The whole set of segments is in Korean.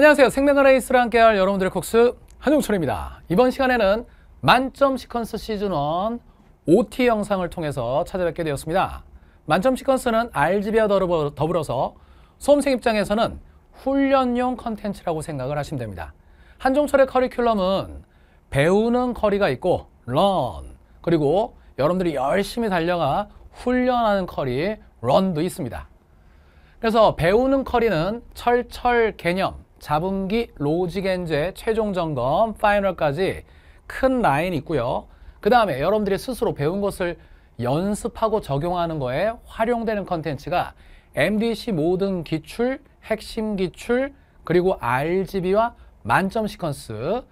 안녕하세요. 생명가레이스랑 함께할 여러분들의 콕스 한용철입니다. 이번 시간에는 만점 시퀀스 시즌 1 OT 영상을 통해서 찾아뵙게 되었습니다. 만점 시퀀스는 RGB와 더불어, 서 수험생 입장에서는 훈련용 컨텐츠라고 생각을 하시면 됩니다. 한종철의 커리큘럼은 배우는 커리가 있고 런 그리고 여러분들이 열심히 달려가 훈련하는 커리 런도 있습니다. 그래서 배우는 커리는 철철 개념 자분기 로직 엔제 최종 점검 파이널까지 큰 라인이 있고요. 그 다음에 여러분들이 스스로 배운 것을 연습하고 적용하는 거에 활용되는 컨텐츠가 MDC 모든 기출, 핵심 기출, 그리고 RGB와 만점 시퀀스,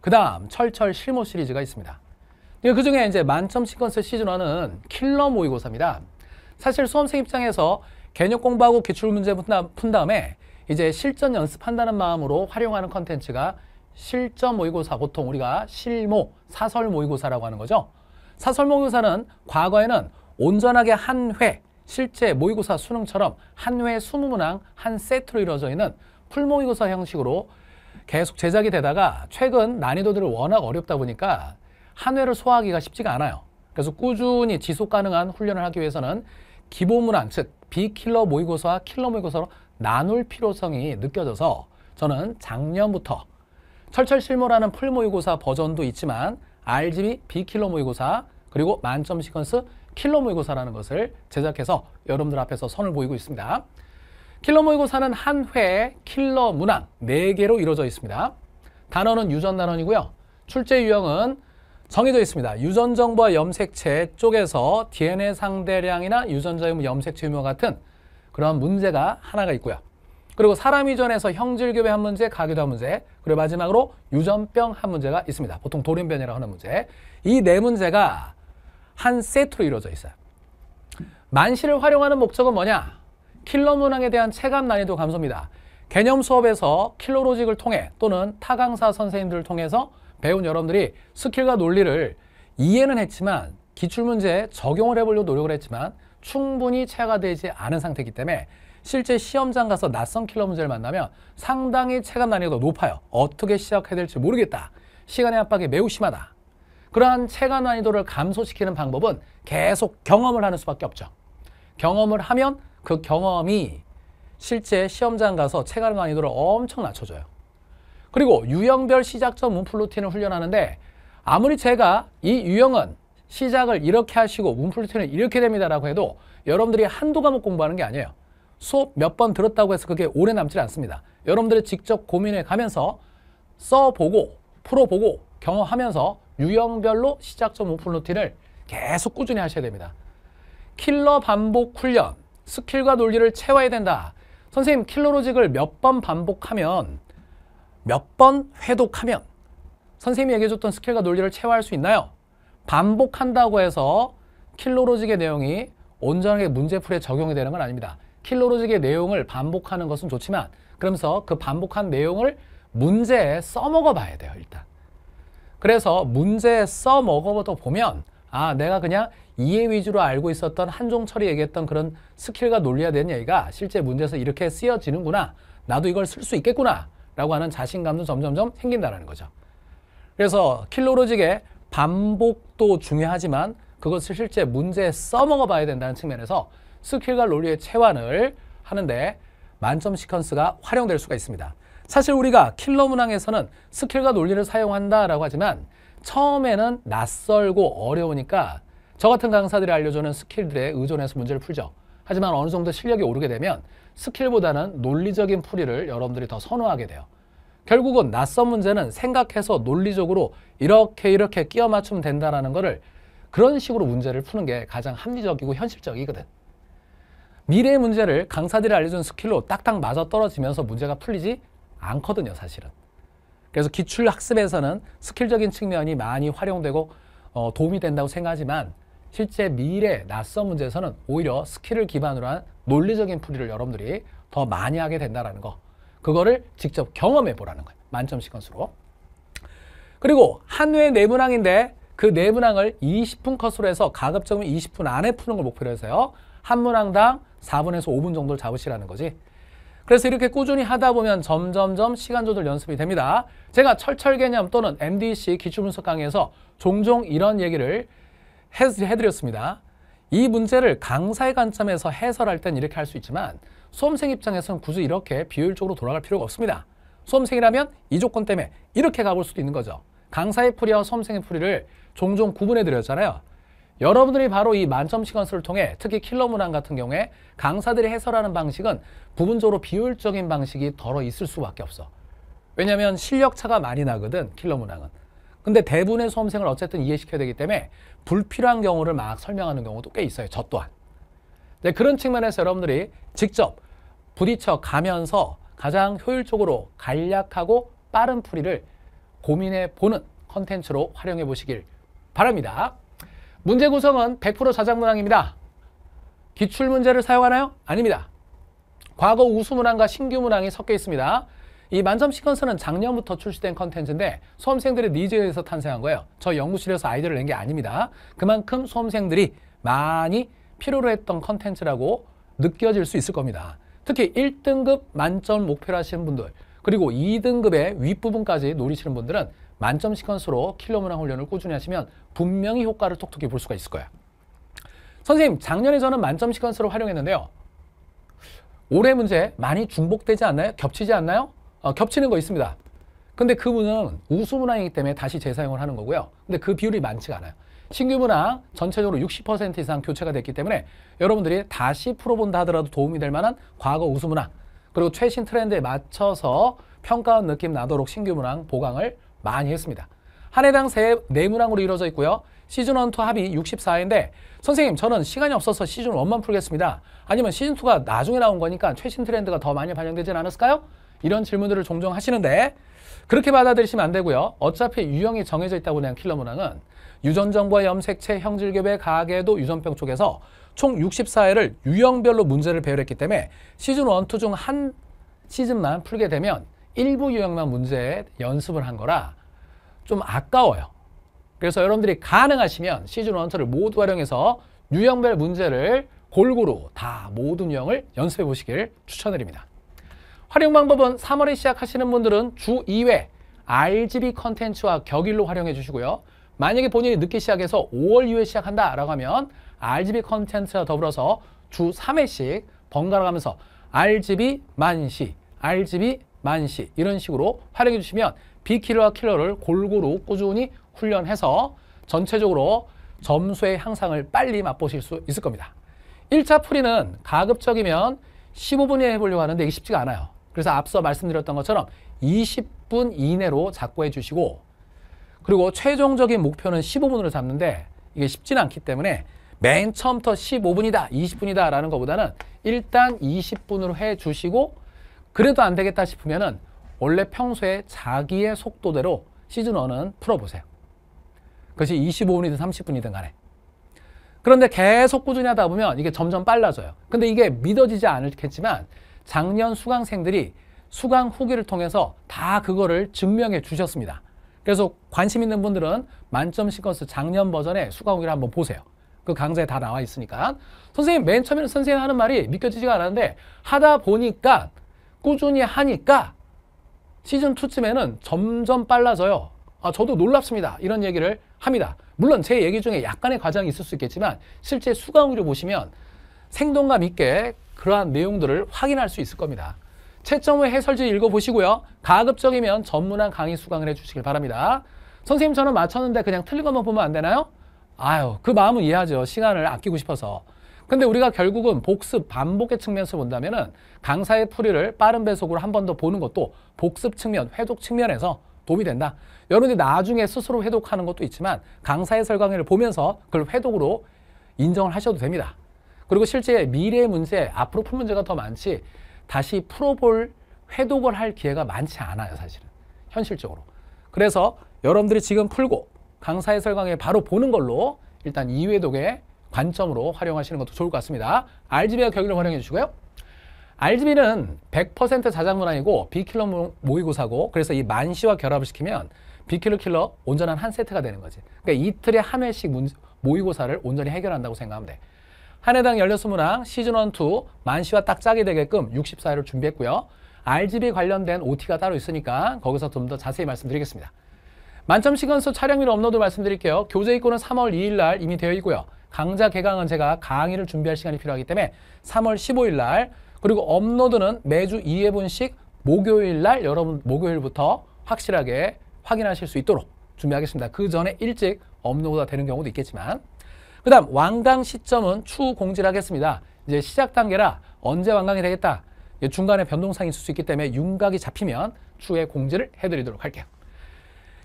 그 다음 철철 실무 시리즈가 있습니다. 네, 그 중에 이제 만점 시퀀스 시즌 1은 킬러 모의고사입니다. 사실 수험생 입장에서 개념 공부하고 기출 문제 푼 다음에 이제 실전 연습한다는 마음으로 활용하는 컨텐츠가 실전 모의고사 보통 우리가 실모, 사설 모의고사라고 하는 거죠. 사설 모의고사는 과거에는 온전하게 한 회, 실제 모의고사 수능처럼 한회 수무문항 한 세트로 이루어져 있는 풀모의고사 형식으로 계속 제작이 되다가 최근 난이도들을 워낙 어렵다 보니까 한 회를 소화하기가 쉽지가 않아요. 그래서 꾸준히 지속 가능한 훈련을 하기 위해서는 기본문항, 즉 비킬러 모의고사와 킬러 모의고사로 나눌 필요성이 느껴져서 저는 작년부터 철철 실무라는 풀 모의고사 버전도 있지만 RGB 비킬러 모의고사 그리고 만점 시퀀스 킬러 모의고사라는 것을 제작해서 여러분들 앞에서 선을 보이고 있습니다. 킬러 모의고사는 한회 킬러 문항 4개로 이루어져 있습니다. 단어는 유전 단원이고요. 출제 유형은 정해져 있습니다. 유전 정보와 염색체 쪽에서 DNA 상대량이나 유전자 유 염색체 유무 같은 그런 문제가 하나가 있고요. 그리고 사람 이전에서 형질교배 한 문제, 가교도 한 문제, 그리고 마지막으로 유전병 한 문제가 있습니다. 보통 돌연변이라고 하는 문제. 이 네 문제가 한 세트로 이루어져 있어요. 만시를 활용하는 목적은 뭐냐? 킬러 문항에 대한 체감 난이도 감소입니다. 개념 수업에서 킬러로직을 통해 또는 타강사 선생님들을 통해서 배운 여러분들이 스킬과 논리를 이해는 했지만 기출문제에 적용을 해보려고 노력을 했지만 충분히 체가 되지 않은 상태이기 때문에 실제 시험장 가서 낯선 킬러 문제를 만나면 상당히 체감 난이도가 높아요. 어떻게 시작해야 될지 모르겠다. 시간의 압박이 매우 심하다. 그러한 체감 난이도를 감소시키는 방법은 계속 경험을 하는 수밖에 없죠. 경험을 하면 그 경험이 실제 시험장 가서 체감 난이도를 엄청 낮춰줘요. 그리고 유형별 시작점 문플루틴을 훈련하는데 아무리 제가 이 유형은 시작을 이렇게 하시고 문풀루트는 이렇게 됩니다라고 해도 여러분들이 한두 과목 공부하는 게 아니에요. 수업 몇 번 들었다고 해서 그게 오래 남지 않습니다. 여러분들이 직접 고민해 가면서 써보고 풀어보고 경험하면서 유형별로 시작점 오픈 루틴을 계속 꾸준히 하셔야 됩니다. 킬러 반복 훈련, 스킬과 논리를 채워야 된다. 선생님, 킬러 로직을 몇 번 반복하면, 몇 번 회독하면 선생님이 얘기해줬던 스킬과 논리를 채화할 수 있나요? 반복한다고 해서 킬로로직의 내용이 온전하게 문제풀에 적용이 되는 건 아닙니다. 킬로로직의 내용을 반복하는 것은 좋지만 그러면서 그 반복한 내용을 문제에 써먹어 봐야 돼요, 일단. 그래서 문제에 써먹어보다 보면 아, 내가 그냥 이해 위주로 알고 있었던 한 종 처리 얘기했던 그런 스킬과 논리화 된 얘기가 실제 문제에서 이렇게 쓰여지는구나. 나도 이걸 쓸 수 있겠구나. 라고 하는 자신감도 점점점 생긴다는 거죠. 그래서 킬로로직의 반복도 중요하지만 그것을 실제 문제에 써먹어 봐야 된다는 측면에서 스킬과 논리의 채환을 하는데 만점 시퀀스가 활용될 수가 있습니다. 사실 우리가 킬러 문항에서는 스킬과 논리를 사용한다라고 하지만 처음에는 낯설고 어려우니까 저 같은 강사들이 알려주는 스킬들에 의존해서 문제를 풀죠. 하지만 어느 정도 실력이 오르게 되면 스킬보다는 논리적인 풀이를 여러분들이 더 선호하게 돼요. 결국은 낯선 문제는 생각해서 논리적으로 이렇게 이렇게 끼워 맞추면 된다라는 거를 그런 식으로 문제를 푸는 게 가장 합리적이고 현실적이거든. 미래의 문제를 강사들이 알려준 스킬로 딱딱 맞아 떨어지면서 문제가 풀리지 않거든요, 사실은. 그래서 기출 학습에서는 스킬적인 측면이 많이 활용되고 어, 도움이 된다고 생각하지만 실제 미래 낯선 문제에서는 오히려 스킬을 기반으로 한 논리적인 풀이를 여러분들이 더 많이 하게 된다라는 거 그거를 직접 경험해 보라는 거예요. 만점 시퀀스로. 그리고 한회 내분항인데 그 내분항을 20분 컷으로 해서 가급적이면 20분 안에 푸는 걸 목표로 해서요. 한 문항당 4분에서 5분 정도를 잡으시라는 거지. 그래서 이렇게 꾸준히 하다 보면 점점점 시간 조절 연습이 됩니다. 제가 철철 개념 또는 MDC 기출 분석 강의에서 종종 이런 얘기를 해드렸습니다. 이 문제를 강사의 관점에서 해설할 땐 이렇게 할 수 있지만 수험생 입장에서는 굳이 이렇게 비효율적으로 돌아갈 필요가 없습니다. 수험생이라면 이 조건 때문에 이렇게 가볼 수도 있는 거죠. 강사의 풀이와 수험생의 풀이를 종종 구분해 드렸잖아요. 여러분들이 바로 이 만점 시간수를 통해 특히 킬러 문항 같은 경우에 강사들이 해설하는 방식은 부분적으로 비효율적인 방식이 덜어 있을 수밖에 없어. 왜냐하면 실력차가 많이 나거든, 킬러 문항은. 근데 대부분의 수험생을 어쨌든 이해시켜야 되기 때문에 불필요한 경우를 막 설명하는 경우도 꽤 있어요. 저 또한. 네, 그런 측면에서 여러분들이 직접 부딪혀 가면서 가장 효율적으로 간략하고 빠른 풀이를 고민해 보는 컨텐츠로 활용해 보시길 바랍니다. 문제 구성은 100% 자작문항입니다. 기출문제를 사용하나요? 아닙니다. 과거 우수문항과 신규문항이 섞여 있습니다. 이 만점 시퀀스는 작년부터 출시된 컨텐츠인데 수험생들의 니즈에서 탄생한 거예요. 저 연구실에서 아이디어를 낸 게 아닙니다. 그만큼 수험생들이 많이 필요로 했던 컨텐츠라고 느껴질 수 있을 겁니다. 특히 1등급 만점 목표로 하시는 분들 그리고 2등급의 윗부분까지 노리시는 분들은 만점 시퀀스로 킬로문화 훈련을 꾸준히 하시면 분명히 효과를 톡톡히 볼 수가 있을 거예요. 선생님, 작년에 저는 만점 시퀀스로 활용했는데요. 올해 문제 많이 중복되지 않나요? 겹치지 않나요? 어, 겹치는 거 있습니다. 근데 그 문은 우수 문항이기 때문에 다시 재사용을 하는 거고요. 근데 그 비율이 많지가 않아요. 신규 문항 전체적으로 60% 이상 교체가 됐기 때문에 여러분들이 다시 풀어본다 하더라도 도움이 될 만한 과거 우수 문항 그리고 최신 트렌드에 맞춰서 평가한 느낌 나도록 신규 문항 보강을 많이 했습니다. 한 해당 세, 네 문항으로 이루어져 있고요. 시즌 1, 2 합이 6 4인데 선생님 저는 시간이 없어서 시즌 1만 풀겠습니다. 아니면 시즌 2가 나중에 나온 거니까 최신 트렌드가 더 많이 반영되진 않았을까요? 이런 질문들을 종종 하시는데 그렇게 받아들이시면 안 되고요. 어차피 유형이 정해져 있다고 그냥 킬러 문항은 유전정보와 염색체, 형질개별, 가계도 유전병 쪽에서 총 64회를 유형별로 문제를 배열했기 때문에 시즌 1, 2 중 한 시즌만 풀게 되면 일부 유형만 문제 연습을 한 거라 좀 아까워요. 그래서 여러분들이 가능하시면 시즌 1, 2를 모두 활용해서 유형별 문제를 골고루 다 모든 유형을 연습해 보시길 추천드립니다. 활용 방법은 3월에 시작하시는 분들은 주 2회 RGB 컨텐츠와 격일로 활용해 주시고요. 만약에 본인이 늦게 시작해서 5월 이후에 시작한다 라고 하면 RGB 컨텐츠와 더불어서 주 3회씩 번갈아 가면서 RGB 만시, RGB 만시 이런 식으로 활용해 주시면 비킬러와 킬러를 골고루 꾸준히 훈련해서 전체적으로 점수의 향상을 빨리 맛보실 수 있을 겁니다. 1차 풀이는 가급적이면 15분에 해보려고 하는데 이게 쉽지가 않아요. 그래서 앞서 말씀드렸던 것처럼 20분 이내로 작고해 주시고 그리고 최종적인 목표는 15분으로 잡는데 이게 쉽진 않기 때문에 맨 처음부터 15분이다, 20분이다 라는 것보다는 일단 20분으로 해 주시고 그래도 안 되겠다 싶으면은 원래 평소에 자기의 속도대로 시즌 1은 풀어보세요. 그것이 25분이든 30분이든 간에. 그런데 계속 꾸준히 하다 보면 이게 점점 빨라져요. 근데 이게 믿어지지 않겠지만 작년 수강생들이 수강 후기를 통해서 다 그거를 증명해 주셨습니다. 그래서 관심 있는 분들은 만점 시퀀스 작년 버전의 수강 후기를 한번 보세요. 그 강좌에 다 나와 있으니까. 선생님, 맨 처음에는 선생님 하는 말이 믿겨지지가 않았는데 하다 보니까 꾸준히 하니까 시즌2쯤에는 점점 빨라져요. 아, 저도 놀랍습니다. 이런 얘기를 합니다. 물론 제 얘기 중에 약간의 과정이 있을 수 있겠지만 실제 수강후를 기 보시면 생동감 있게 그러한 내용들을 확인할 수 있을 겁니다. 채점의 해설지 읽어보시고요. 가급적이면 전문한 강의 수강을 해주시길 바랍니다. 선생님 저는 맞췄는데 그냥 틀린 것만 보면 안 되나요? 아유 그 마음은 이해하죠. 시간을 아끼고 싶어서. 근데 우리가 결국은 복습, 반복의 측면에서 본다면 은 강사의 풀이를 빠른 배속으로 한 번 더 보는 것도 복습 측면, 회독 측면에서 도움이 된다. 여러분이 나중에 스스로 회독하는 것도 있지만 강사의 설강회를 보면서 그걸 회독으로 인정을 하셔도 됩니다. 그리고 실제 미래 문제, 앞으로 풀 문제가 더 많지 다시 풀어볼 회독을 할 기회가 많지 않아요, 사실은. 현실적으로. 그래서 여러분들이 지금 풀고 강사 의설강에 바로 보는 걸로 일단 이회독의 관점으로 활용하시는 것도 좋을 것 같습니다. RGB와 격을 활용해 주시고요. RGB는 100%자작문화이고비킬러 모의고사고 그래서 이 만시와 결합을 시키면 비킬러 킬러 온전한 한 세트가 되는 거지. 그러니까 이틀에 한 회씩 모의고사를 온전히 해결한다고 생각하면 돼. 한 해당 연료수문항 시즌1, 2 만시와 딱 짜게 되게끔 64회를 준비했고요. RGB 관련된 OT가 따로 있으니까 거기서 좀 더 자세히 말씀드리겠습니다. 만점 시간수 촬영일 업로드 말씀드릴게요. 교재 입고는 3월 2일 날 이미 되어 있고요. 강좌 개강은 제가 강의를 준비할 시간이 필요하기 때문에 3월 15일 날 그리고 업로드는 매주 2회분씩 목요일 날 여러분 목요일부터 확실하게 확인하실 수 있도록 준비하겠습니다. 그 전에 일찍 업로드가 되는 경우도 있겠지만 그 다음 완강 시점은 추후 공지를 하겠습니다. 이제 시작 단계라 언제 완강이 되겠다. 중간에 변동상이 있을 수 있기 때문에 윤곽이 잡히면 추후에 공지를 해드리도록 할게요.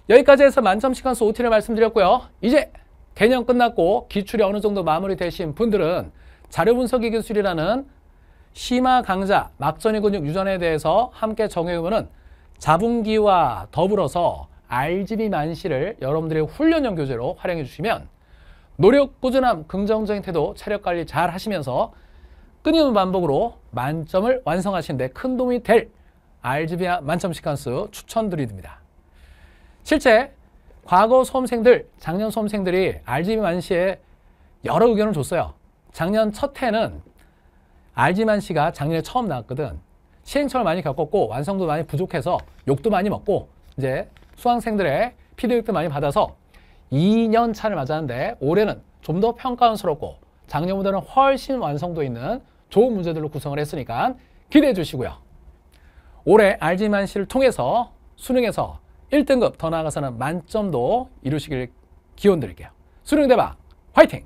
여기까지 해서 만점 시간수 OT를 말씀드렸고요. 이제 개념 끝났고 기출이 어느 정도 마무리되신 분들은 자료 분석의 기술이라는 심화 강좌 막전이 근육 유전에 대해서 함께 정해보면 자분기와 더불어서 RGB 만시를 여러분들의 훈련형 교재로 활용해 주시면 노력, 꾸준함, 긍정적인 태도, 체력 관리 잘 하시면서 끊임없는 반복으로 만점을 완성하시는데 큰 도움이 될 알지비아 만점 시간수 추천드립니다. 실제 과거 수험생들, 작년 수험생들이 RGB 만시에 여러 의견을 줬어요. 작년 첫 해는 RGB 만시가 작년에 처음 나왔거든. 시행처를 많이 겪었고 완성도 많이 부족해서 욕도 많이 먹고 이제 수강생들의 피드백도 많이 받아서 2년 차를 맞았는데 올해는 좀 더 평가원스럽고 작년보다는 훨씬 완성도 있는 좋은 문제들로 구성을 했으니까 기대해 주시고요. 올해 알지만 씨를 통해서 수능에서 1등급 더 나아가서는 만점도 이루시길 기원 드릴게요. 수능 대박 화이팅!